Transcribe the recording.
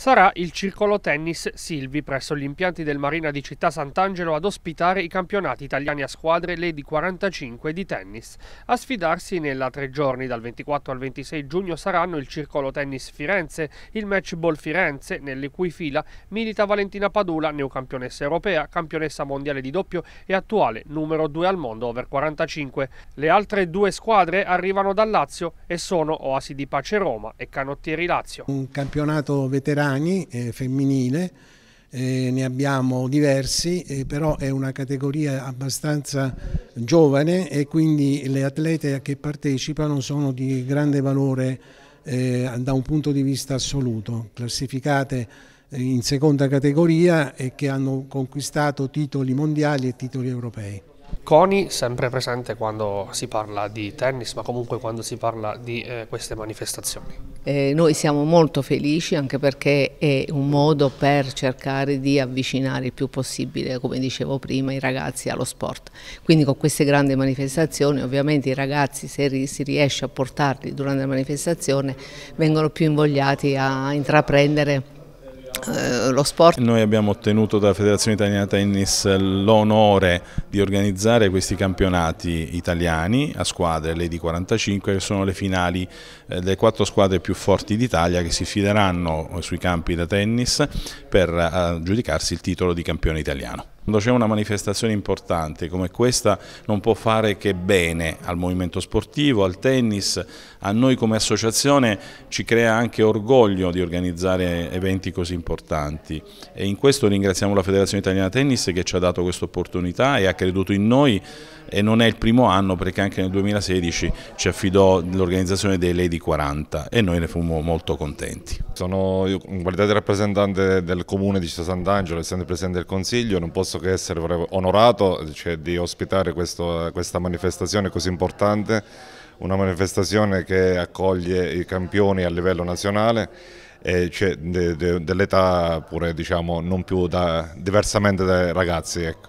Sarà il Circolo Tennis Silvi presso gli impianti del Marina di Città Sant'Angelo ad ospitare i campionati italiani a squadre Lady 45 di tennis. A sfidarsi nella tre giorni dal 24 al 26 giugno saranno il Circolo Tennis Firenze, il Matchball Firenze, nelle cui fila milita Valentina Padula, neocampionessa europea, campionessa mondiale di doppio e attuale numero 2 al mondo over 45. Le altre due squadre arrivano dal Lazio e sono Oasi di Pace Roma e Canottieri Lazio. Un campionato veterano Cani eh, femminile, eh, ne abbiamo diversi, eh, però è una categoria abbastanza giovane e quindi le atlete che partecipano sono di grande valore eh, da un punto di vista assoluto, classificate eh, in seconda categoria e che hanno conquistato titoli mondiali e titoli europei. CONI sempre presente quando si parla di tennis, ma comunque quando si parla di eh, queste manifestazioni. Eh, noi siamo molto felici anche perché è un modo per cercare di avvicinare il più possibile, come dicevo prima, i ragazzi allo sport. Quindi con queste grandi manifestazioni ovviamente i ragazzi se ri si riesce a portarli durante la manifestazione vengono più invogliati a intraprendere eh, lo sport. Noi abbiamo ottenuto dalla Federazione Italiana Tennis l'onore di organizzare questi campionati italiani a squadre, le di 45, che sono le finali delle eh, quattro squadre più forti d'Italia che si fideranno eh, sui campi da tennis per giudicarsi il titolo di campione italiano. Quando c'è una manifestazione importante come questa non può fare che bene al movimento sportivo, al tennis, a noi come associazione ci crea anche orgoglio di organizzare eventi così importanti e in questo ringraziamo la Federazione Italiana Tennis che ci ha dato questa opportunità e ha creduto in noi e non è il primo anno perché anche nel 2016 ci affidò l'organizzazione dei Lady 40 e noi ne fummo molto contenti. Sono io, in qualità di rappresentante del comune di Città Sant'Angelo, essendo presidente del consiglio, non posso posso che essere onorato cioè, di ospitare questo, questa manifestazione così importante, una manifestazione che accoglie i campioni a livello nazionale e cioè, dell'età pure diciamo non più da, diversamente dai ragazzi. Ecco.